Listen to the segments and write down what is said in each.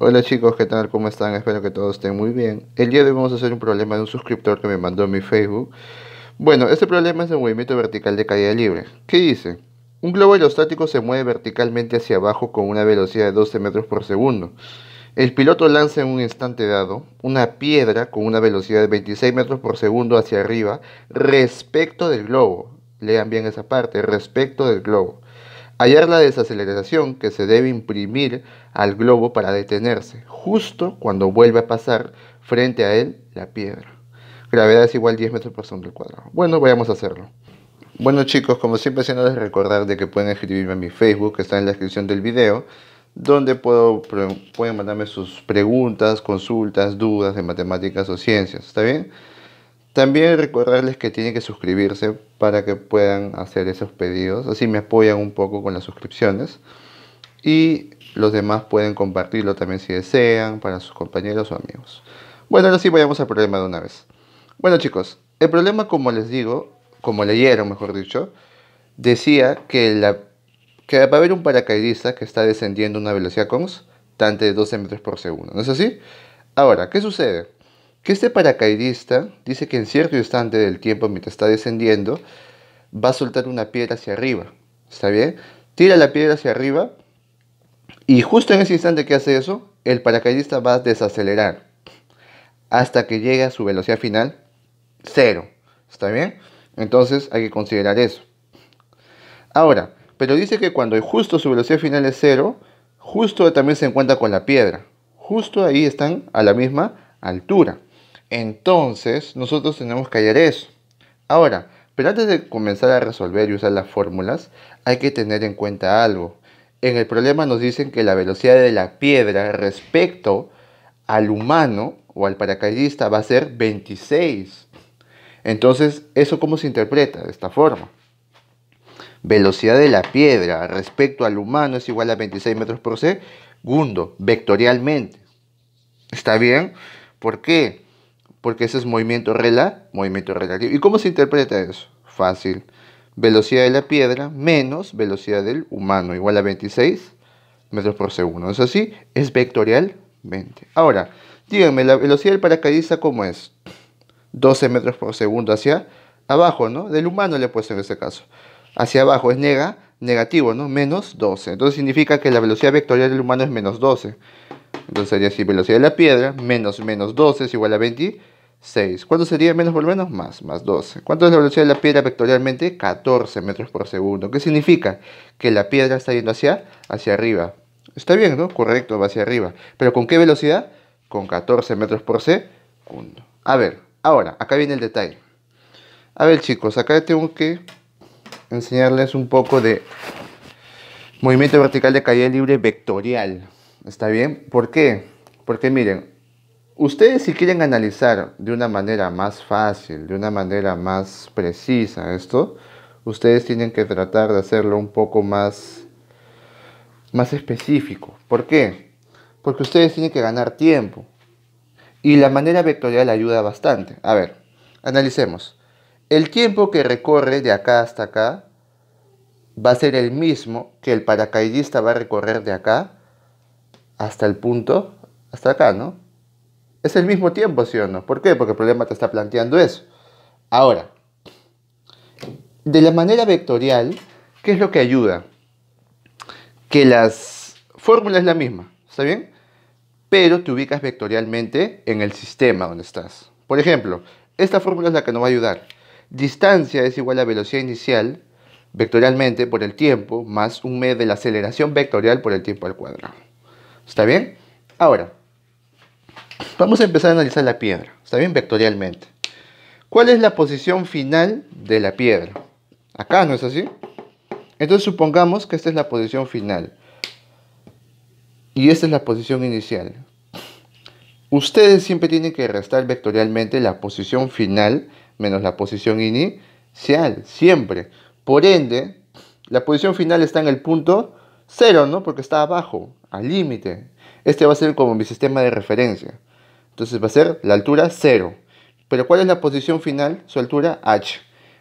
Hola chicos, ¿qué tal? ¿Cómo están? Espero que todos estén muy bien. El día de hoy vamos a hacer un problema de un suscriptor que me mandó en mi Facebook. Bueno, este problema es el movimiento vertical de caída libre. ¿Qué dice? Un globo aerostático se mueve verticalmente hacia abajo con una velocidad de 12 metros por segundo. El piloto lanza en un instante dado una piedra con una velocidad de 26 metros por segundo hacia arriba respecto del globo. Lean bien esa parte, respecto del globo hallar la desaceleración que se debe imprimir al globo para detenerse, justo cuando vuelve a pasar frente a él la piedra. Gravedad es igual a 10 metros por segundo cuadrado. Bueno, vayamos a hacerlo. Bueno chicos, como siempre les recordar de que pueden escribirme a mi Facebook, que está en la descripción del video, donde puedo, pueden mandarme sus preguntas, consultas, dudas de matemáticas o ciencias, ¿está bien? También recordarles que tienen que suscribirse para que puedan hacer esos pedidos. Así me apoyan un poco con las suscripciones. Y los demás pueden compartirlo también si desean para sus compañeros o amigos. Bueno, ahora sí vayamos al problema de una vez. Bueno chicos, el problema como les digo, como leyeron mejor dicho, decía que, va a haber un paracaidista que está descendiendo a una velocidad constante de 12 metros por segundo. ¿No es así? Ahora, ¿qué sucede? que este paracaidista dice que en cierto instante del tiempo, mientras está descendiendo, va a soltar una piedra hacia arriba. ¿Está bien? Tira la piedra hacia arriba y justo en ese instante que hace eso, el paracaidista va a desacelerar hasta que llegue a su velocidad final cero. ¿Está bien? Entonces hay que considerar eso. Ahora, pero dice que cuando justo su velocidad final es cero, justo también se encuentra con la piedra. Justo ahí están a la misma altura. Entonces, nosotros tenemos que hallar eso. Ahora, pero antes de comenzar a resolver y usar las fórmulas, hay que tener en cuenta algo. En el problema nos dicen que la velocidad de la piedra respecto al humano o al paracaidista va a ser 26. Entonces, ¿eso cómo se interpreta? De esta forma. Velocidad de la piedra respecto al humano es igual a 26 metros por segundo, vectorialmente. ¿Está bien? ¿Por qué? porque ese es movimiento rela, movimiento relativo. ¿Y cómo se interpreta eso? Fácil. Velocidad de la piedra menos velocidad del humano, igual a 26 metros por segundo. ¿Es así? Es vectorial 20. Ahora, díganme, la velocidad del paracaidista, ¿cómo es? 12 metros por segundo hacia abajo, ¿no? Del humano le he puesto en este caso. Hacia abajo es negativo, ¿no? Menos 12. Entonces significa que la velocidad vectorial del humano es menos 12. Entonces sería así, velocidad de la piedra, menos menos 12 es igual a 20 6. ¿Cuánto sería menos por menos? Más, más 12. ¿Cuánto es la velocidad de la piedra vectorialmente? 14 metros por segundo. ¿Qué significa? Que la piedra está yendo hacia, hacia arriba. Está bien, ¿no? Correcto, va hacia arriba. ¿Pero con qué velocidad? Con 14 metros por segundo. A ver, ahora, acá viene el detalle. A ver, chicos, acá tengo que enseñarles un poco de movimiento vertical de caída libre vectorial. ¿Está bien? ¿Por qué? Porque miren, Ustedes si quieren analizar de una manera más fácil, de una manera más precisa esto, ustedes tienen que tratar de hacerlo un poco más, más específico. ¿Por qué? Porque ustedes tienen que ganar tiempo. Y la manera vectorial ayuda bastante. A ver, analicemos. El tiempo que recorre de acá hasta acá va a ser el mismo que el paracaidista va a recorrer de acá hasta el punto, hasta acá, ¿no? Es el mismo tiempo, ¿sí o no? ¿Por qué? Porque el problema te está planteando eso. Ahora, de la manera vectorial, ¿qué es lo que ayuda? Que las fórmulas es la misma, ¿está bien? Pero te ubicas vectorialmente en el sistema donde estás. Por ejemplo, esta fórmula es la que nos va a ayudar. Distancia es igual a velocidad inicial vectorialmente por el tiempo más un medio de la aceleración vectorial por el tiempo al cuadrado. ¿Está bien? Ahora, Vamos a empezar a analizar la piedra, está bien vectorialmente. ¿Cuál es la posición final de la piedra? Acá, ¿no es así? Entonces supongamos que esta es la posición final. Y esta es la posición inicial. Ustedes siempre tienen que restar vectorialmente la posición final menos la posición inicial, siempre. Por ende, la posición final está en el punto cero, ¿no? Porque está abajo, al límite. Este va a ser como mi sistema de referencia. Entonces va a ser la altura 0. Pero ¿cuál es la posición final? Su altura h.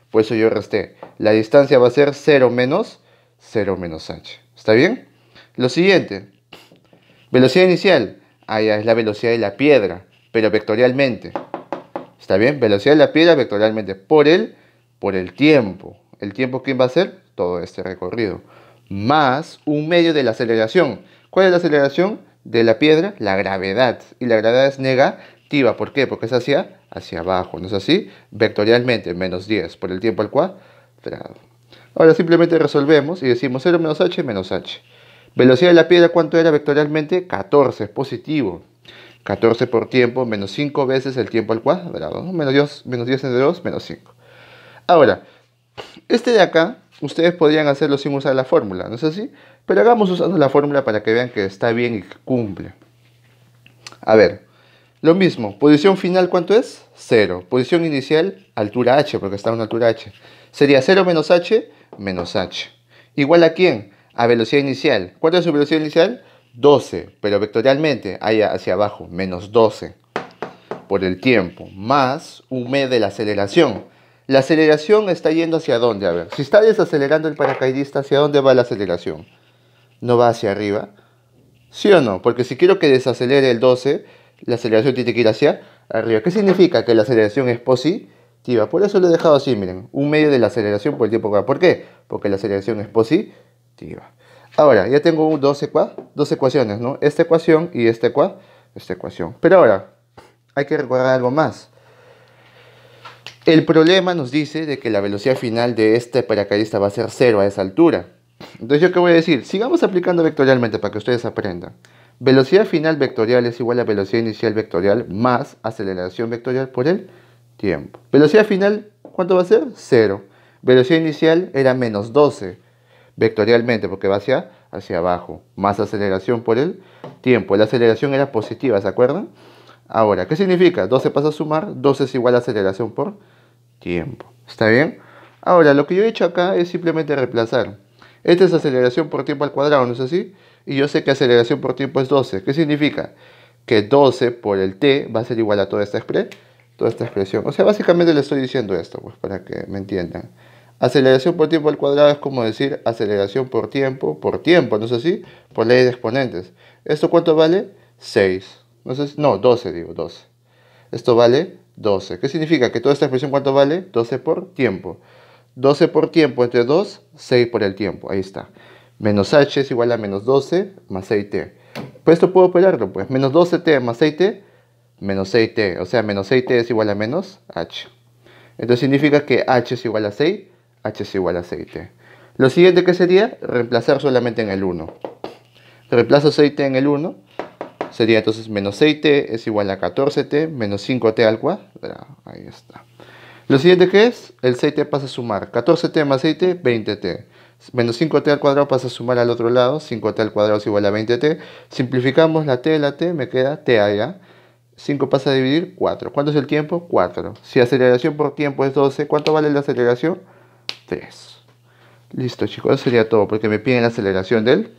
Por eso yo resté. La distancia va a ser 0 menos 0 menos h. ¿Está bien? Lo siguiente. Velocidad inicial. Allá es la velocidad de la piedra, pero vectorialmente. ¿Está bien? Velocidad de la piedra vectorialmente. Por el, por el tiempo. ¿El tiempo quién va a ser? Todo este recorrido. Más un medio de la aceleración. ¿Cuál es la aceleración? de la piedra la gravedad. Y la gravedad es negativa. ¿Por qué? Porque es hacia, hacia abajo. ¿No es así? Vectorialmente, menos 10 por el tiempo al cuadrado. Ahora simplemente resolvemos y decimos 0 menos h menos h. Velocidad de la piedra, ¿cuánto era vectorialmente? 14, es positivo. 14 por tiempo, menos 5 veces el tiempo al cuadrado. Menos, 10, menos 10 entre 2, menos 5. Ahora, este de acá ustedes podrían hacerlo sin usar la fórmula, ¿no es así? Pero hagamos usando la fórmula para que vean que está bien y que cumple. A ver, lo mismo, posición final, ¿cuánto es? 0. Posición inicial, altura h, porque está en una altura h. Sería 0 menos h, menos h. ¿Igual a quién? A velocidad inicial. ¿Cuál es su velocidad inicial? 12, pero vectorialmente, allá hacia abajo, menos 12 por el tiempo, más un m de la aceleración. La aceleración está yendo hacia dónde? A ver, si está desacelerando el paracaidista, ¿hacia dónde va la aceleración? ¿No va hacia arriba? ¿Sí o no? Porque si quiero que desacelere el 12, la aceleración tiene que ir hacia arriba. ¿Qué significa? Que la aceleración es positiva. Por eso lo he dejado así, miren. Un medio de la aceleración por el tiempo cuadrado. ¿Por qué? Porque la aceleración es positiva. Ahora, ya tengo dos, dos ecuaciones, ¿no? Esta ecuación y esta, ecuación esta ecuación. Pero ahora, hay que recordar algo más. El problema nos dice de que la velocidad final de este paracaidista va a ser 0 a esa altura. Entonces, ¿yo qué voy a decir? Sigamos aplicando vectorialmente para que ustedes aprendan. Velocidad final vectorial es igual a velocidad inicial vectorial más aceleración vectorial por el tiempo. Velocidad final, ¿cuánto va a ser? 0. Velocidad inicial era menos 12 vectorialmente porque va hacia, hacia abajo. Más aceleración por el tiempo. La aceleración era positiva, ¿se acuerdan? Ahora, ¿qué significa? 12 pasa a sumar, 12 es igual a aceleración por tiempo. ¿Está bien? Ahora, lo que yo he hecho acá es simplemente reemplazar. Esta es aceleración por tiempo al cuadrado, ¿no es así? Y yo sé que aceleración por tiempo es 12. ¿Qué significa? Que 12 por el t va a ser igual a toda esta, expresión. O sea, básicamente le estoy diciendo esto, pues para que me entiendan. Aceleración por tiempo al cuadrado es como decir aceleración por tiempo, por tiempo, ¿no es así? Por ley de exponentes. ¿Esto cuánto vale? 6. No, no 12 digo, 12. Esto vale 12. ¿Qué significa? Que toda esta expresión cuánto vale? 12 por tiempo. 12 por tiempo entre 2, 6 por el tiempo. Ahí está. Menos h es igual a menos 12 más 6t. Pues esto puedo operarlo, pues. Menos 12t más 6t, menos 6t. O sea, menos 6t es igual a menos h. Entonces significa que h es igual a 6, h es igual a 6t. Lo siguiente que sería reemplazar solamente en el 1. Reemplazo 6t en el 1 Sería entonces menos 6t es igual a 14t menos 5t al cuadrado. Ahí está. Lo siguiente que es, el 6t pasa a sumar. 14t más 6t, 20t. Menos 5t al cuadrado pasa a sumar al otro lado. 5t al cuadrado es igual a 20t. Simplificamos la t de la t, me queda t allá. 5 pasa a dividir 4. ¿Cuánto es el tiempo? 4. Si aceleración por tiempo es 12, ¿cuánto vale la aceleración? 3. Listo chicos, eso sería todo porque me piden la aceleración del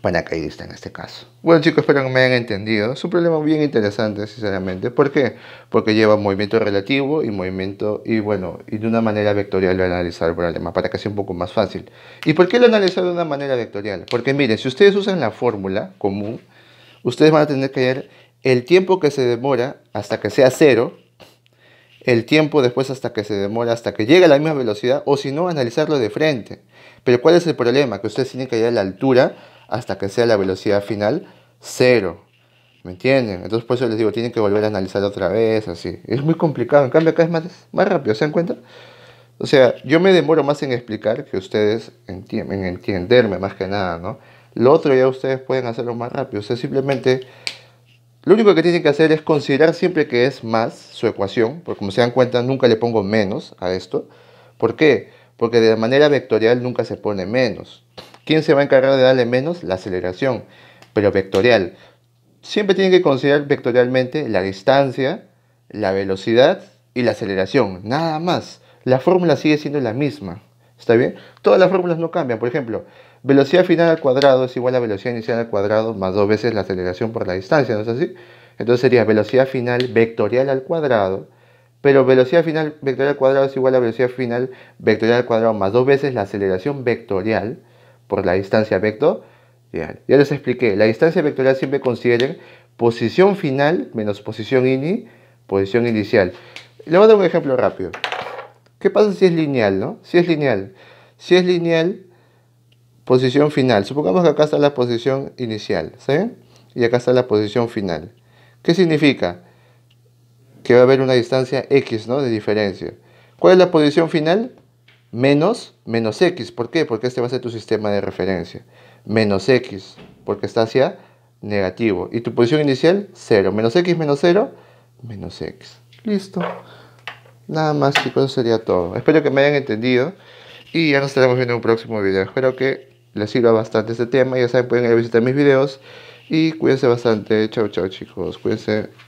paracaidista en este caso. Bueno chicos, espero que me hayan entendido. Es un problema bien interesante, sinceramente. ¿Por qué? Porque lleva movimiento relativo y movimiento, y bueno, y de una manera vectorial lo analizar el problema, para que sea un poco más fácil. ¿Y por qué lo analizar de una manera vectorial? Porque miren, si ustedes usan la fórmula común, ustedes van a tener que ver el tiempo que se demora hasta que sea cero, el tiempo después hasta que se demora, hasta que llegue a la misma velocidad, o si no, analizarlo de frente. Pero ¿cuál es el problema? Que ustedes tienen que ver la altura hasta que sea la velocidad final cero. ¿Me entienden? Entonces por eso les digo, tienen que volver a analizar otra vez, así. Es muy complicado, en cambio acá es más, más rápido, ¿se dan cuenta? O sea, yo me demoro más en explicar que ustedes entienden en entenderme más que nada, ¿no? Lo otro ya ustedes pueden hacerlo más rápido, o sea, simplemente... Lo único que tienen que hacer es considerar siempre que es más su ecuación, porque como se dan cuenta nunca le pongo menos a esto. ¿Por qué? Porque de manera vectorial nunca se pone menos. ¿Quién se va a encargar de darle menos? La aceleración, pero vectorial. Siempre tienen que considerar vectorialmente la distancia, la velocidad y la aceleración, nada más. La fórmula sigue siendo la misma, ¿está bien? Todas las fórmulas no cambian, por ejemplo, velocidad final al cuadrado es igual a velocidad inicial al cuadrado más dos veces la aceleración por la distancia, ¿no es así? Entonces sería velocidad final vectorial al cuadrado, pero velocidad final vectorial al cuadrado es igual a velocidad final vectorial al cuadrado más dos veces la aceleración vectorial por la distancia vectorial Ya, les expliqué, la distancia vectorial siempre consideren posición final menos posición ini, posición inicial. Le voy a dar un ejemplo rápido. ¿Qué pasa si es lineal, no? Si es lineal. Si es lineal, posición final. Supongamos que acá está la posición inicial, ¿sí? Y acá está la posición final. ¿Qué significa? Que va a haber una distancia X, ¿no? De diferencia. ¿Cuál es la posición final? menos menos x. ¿Por qué? Porque este va a ser tu sistema de referencia. Menos x, porque está hacia negativo. Y tu posición inicial, 0. Menos x menos 0, menos x. Listo. Nada más chicos, eso sería todo. Espero que me hayan entendido. Y ya nos estaremos viendo en un próximo video. Espero que les sirva bastante este tema. Ya saben, pueden ir a visitar mis videos. Y cuídense bastante. Chao, chao chicos. Cuídense.